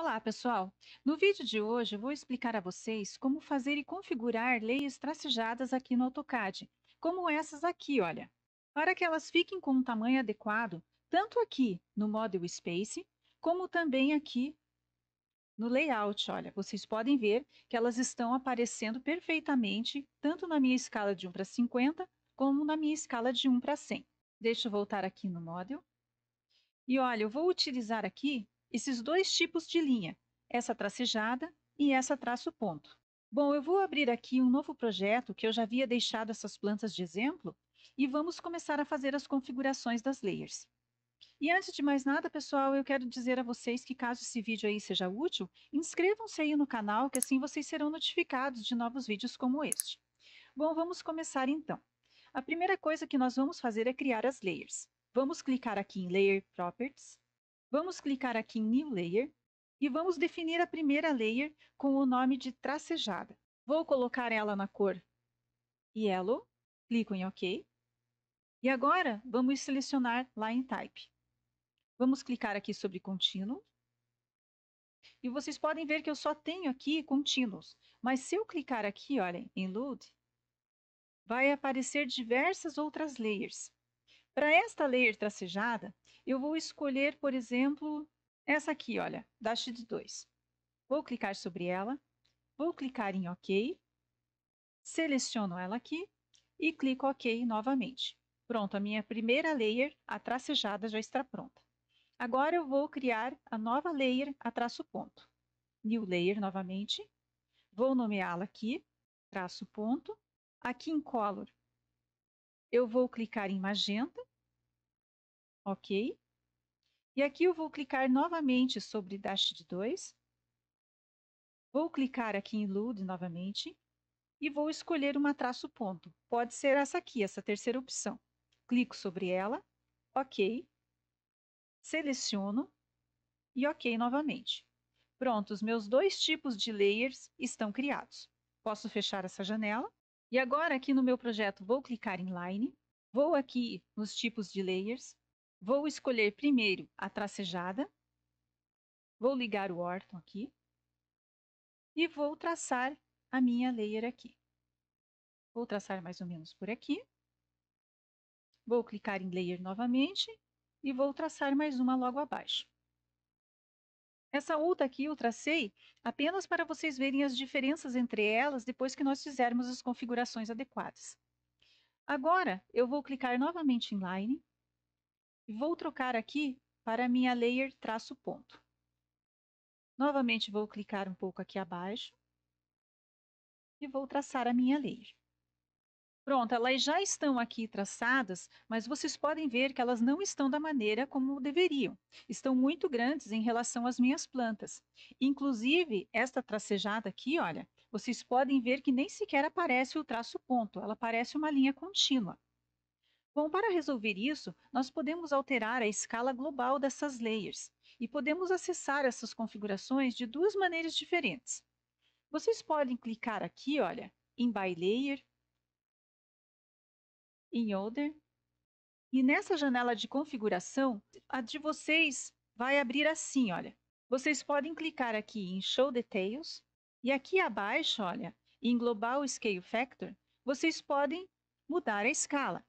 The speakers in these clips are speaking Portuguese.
Olá, pessoal! No vídeo de hoje vou explicar a vocês como fazer e configurar leis tracejadas aqui no AutoCAD, como essas aqui, olha. Para que elas fiquem com um tamanho adequado, tanto aqui no Model Space, como também aqui no Layout, olha. Vocês podem ver que elas estão aparecendo perfeitamente, tanto na minha escala de 1 para 50, como na minha escala de 1 para 100. Deixa eu voltar aqui no Model. E olha, eu vou utilizar aqui esses dois tipos de linha, essa tracejada e essa traço ponto. Bom, eu vou abrir aqui um novo projeto que eu já havia deixado essas plantas de exemplo e vamos começar a fazer as configurações das layers. E antes de mais nada, pessoal, eu quero dizer a vocês que caso esse vídeo aí seja útil, inscrevam-se aí no canal, que assim vocês serão notificados de novos vídeos como este. Bom, vamos começar então. A primeira coisa que nós vamos fazer é criar as layers. Vamos clicar aqui em Layer Properties, Vamos clicar aqui em New Layer e vamos definir a primeira layer com o nome de tracejada. Vou colocar ela na cor Yellow, clico em OK. E agora, vamos selecionar Line Type. Vamos clicar aqui sobre Contínuo. E vocês podem ver que eu só tenho aqui contínuos. Mas se eu clicar aqui, olhem, em Load, vai aparecer diversas outras layers. Para esta layer tracejada, eu vou escolher, por exemplo, essa aqui, olha, dash 2. Vou clicar sobre ela, vou clicar em OK, seleciono ela aqui e clico OK novamente. Pronto, a minha primeira layer, a tracejada, já está pronta. Agora eu vou criar a nova layer a traço ponto. New Layer novamente, vou nomeá-la aqui, traço ponto. Aqui em Color, eu vou clicar em Magenta ok? E aqui eu vou clicar novamente sobre Dash de 2. Vou clicar aqui em Load novamente e vou escolher uma traço ponto. Pode ser essa aqui, essa terceira opção. Clico sobre ela, ok, seleciono e ok novamente. Pronto, os meus dois tipos de layers estão criados. Posso fechar essa janela. E agora aqui no meu projeto vou clicar em Line, vou aqui nos tipos de layers, Vou escolher primeiro a tracejada. Vou ligar o Orton aqui. E vou traçar a minha layer aqui. Vou traçar mais ou menos por aqui. Vou clicar em Layer novamente e vou traçar mais uma logo abaixo. Essa outra aqui eu tracei apenas para vocês verem as diferenças entre elas depois que nós fizermos as configurações adequadas. Agora, eu vou clicar novamente em Line, e vou trocar aqui para minha layer traço ponto. Novamente vou clicar um pouco aqui abaixo e vou traçar a minha layer. Pronto, elas já estão aqui traçadas, mas vocês podem ver que elas não estão da maneira como deveriam. Estão muito grandes em relação às minhas plantas. Inclusive, esta tracejada aqui, olha, vocês podem ver que nem sequer aparece o traço ponto, ela parece uma linha contínua. Bom, para resolver isso, nós podemos alterar a escala global dessas layers e podemos acessar essas configurações de duas maneiras diferentes. Vocês podem clicar aqui, olha, em By Layer, em Order, e nessa janela de configuração, a de vocês vai abrir assim, olha. Vocês podem clicar aqui em Show Details, e aqui abaixo, olha, em Global Scale Factor, vocês podem mudar a escala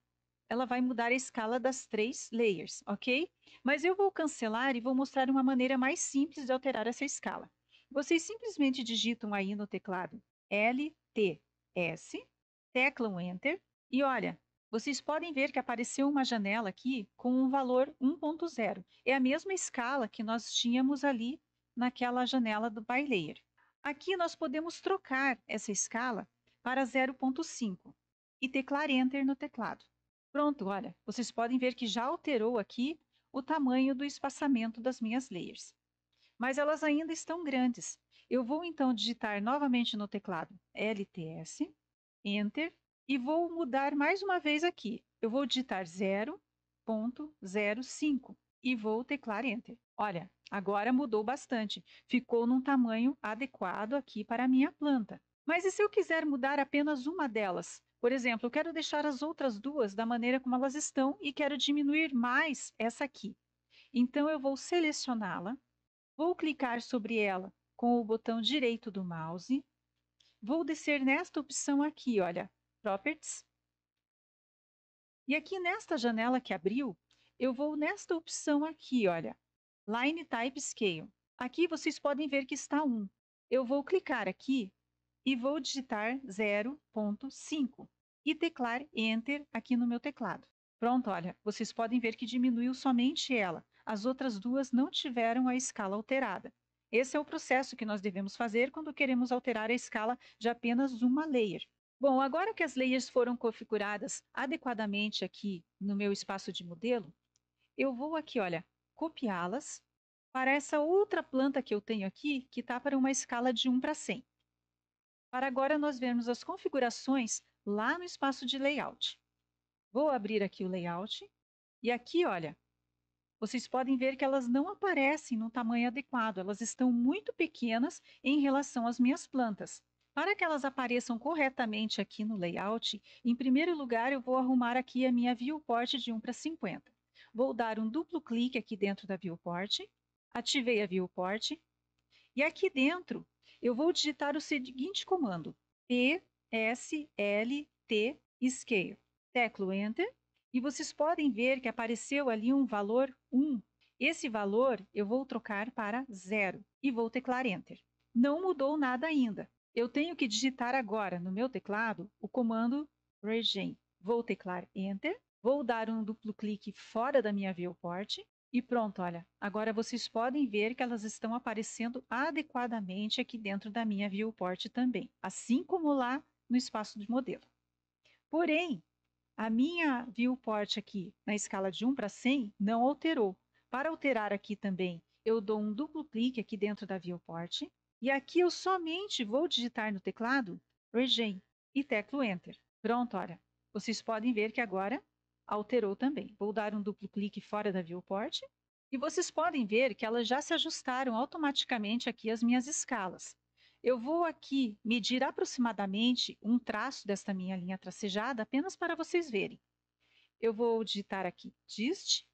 ela vai mudar a escala das três layers, ok? Mas eu vou cancelar e vou mostrar uma maneira mais simples de alterar essa escala. Vocês simplesmente digitam aí no teclado LTS, teclam Enter e olha, vocês podem ver que apareceu uma janela aqui com um valor 1.0. É a mesma escala que nós tínhamos ali naquela janela do By Layer. Aqui nós podemos trocar essa escala para 0.5 e teclar Enter no teclado. Pronto, olha, vocês podem ver que já alterou aqui o tamanho do espaçamento das minhas layers. Mas elas ainda estão grandes. Eu vou então digitar novamente no teclado LTS, Enter, e vou mudar mais uma vez aqui. Eu vou digitar 0.05 e vou teclar Enter. Olha, agora mudou bastante. Ficou num tamanho adequado aqui para a minha planta. Mas e se eu quiser mudar apenas uma delas? Por exemplo, eu quero deixar as outras duas da maneira como elas estão e quero diminuir mais essa aqui. Então, eu vou selecioná-la, vou clicar sobre ela com o botão direito do mouse, vou descer nesta opção aqui, olha, Properties. E aqui nesta janela que abriu, eu vou nesta opção aqui, olha, Line Type Scale. Aqui vocês podem ver que está 1. Eu vou clicar aqui e vou digitar 0.5 e teclar Enter aqui no meu teclado. Pronto, olha, vocês podem ver que diminuiu somente ela. As outras duas não tiveram a escala alterada. Esse é o processo que nós devemos fazer quando queremos alterar a escala de apenas uma layer. Bom, agora que as layers foram configuradas adequadamente aqui no meu espaço de modelo, eu vou aqui, olha, copiá-las para essa outra planta que eu tenho aqui, que está para uma escala de 1 para 100 para agora nós vermos as configurações lá no espaço de layout. Vou abrir aqui o layout e aqui, olha, vocês podem ver que elas não aparecem no tamanho adequado, elas estão muito pequenas em relação às minhas plantas. Para que elas apareçam corretamente aqui no layout, em primeiro lugar eu vou arrumar aqui a minha viewport de 1 para 50. Vou dar um duplo clique aqui dentro da viewport, ativei a viewport e aqui dentro eu vou digitar o seguinte comando: T, S, L, T, scale. Teclo Enter e vocês podem ver que apareceu ali um valor 1. Esse valor eu vou trocar para 0 e vou teclar Enter. Não mudou nada ainda. Eu tenho que digitar agora no meu teclado o comando regen. Vou teclar Enter, vou dar um duplo clique fora da minha viewport e pronto, olha, agora vocês podem ver que elas estão aparecendo adequadamente aqui dentro da minha viewport também, assim como lá no espaço de modelo. Porém, a minha viewport aqui na escala de 1 para 100 não alterou. Para alterar aqui também, eu dou um duplo clique aqui dentro da viewport e aqui eu somente vou digitar no teclado Regen e teclo Enter. Pronto, olha, vocês podem ver que agora alterou também. Vou dar um duplo clique fora da viewport e vocês podem ver que elas já se ajustaram automaticamente aqui as minhas escalas. Eu vou aqui medir aproximadamente um traço desta minha linha tracejada apenas para vocês verem. Eu vou digitar aqui dist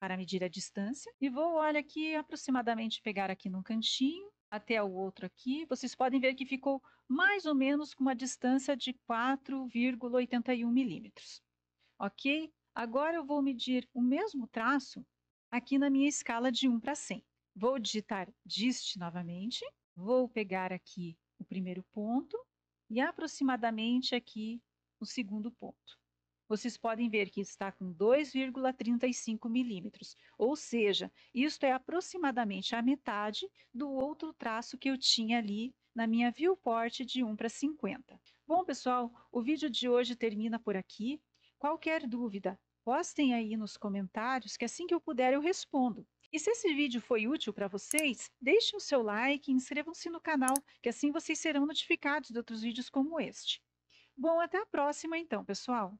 para medir a distância e vou, olha aqui, aproximadamente pegar aqui num cantinho até o outro aqui. Vocês podem ver que ficou mais ou menos com uma distância de 4,81 milímetros. Ok? Agora eu vou medir o mesmo traço aqui na minha escala de 1 para 100. Vou digitar dist novamente, vou pegar aqui o primeiro ponto e aproximadamente aqui o segundo ponto. Vocês podem ver que está com 2,35 milímetros, ou seja, isto é aproximadamente a metade do outro traço que eu tinha ali na minha viewport de 1 para 50. Bom, pessoal, o vídeo de hoje termina por aqui. Qualquer dúvida, postem aí nos comentários que assim que eu puder eu respondo. E se esse vídeo foi útil para vocês, deixem o seu like e inscrevam-se no canal, que assim vocês serão notificados de outros vídeos como este. Bom, até a próxima então, pessoal!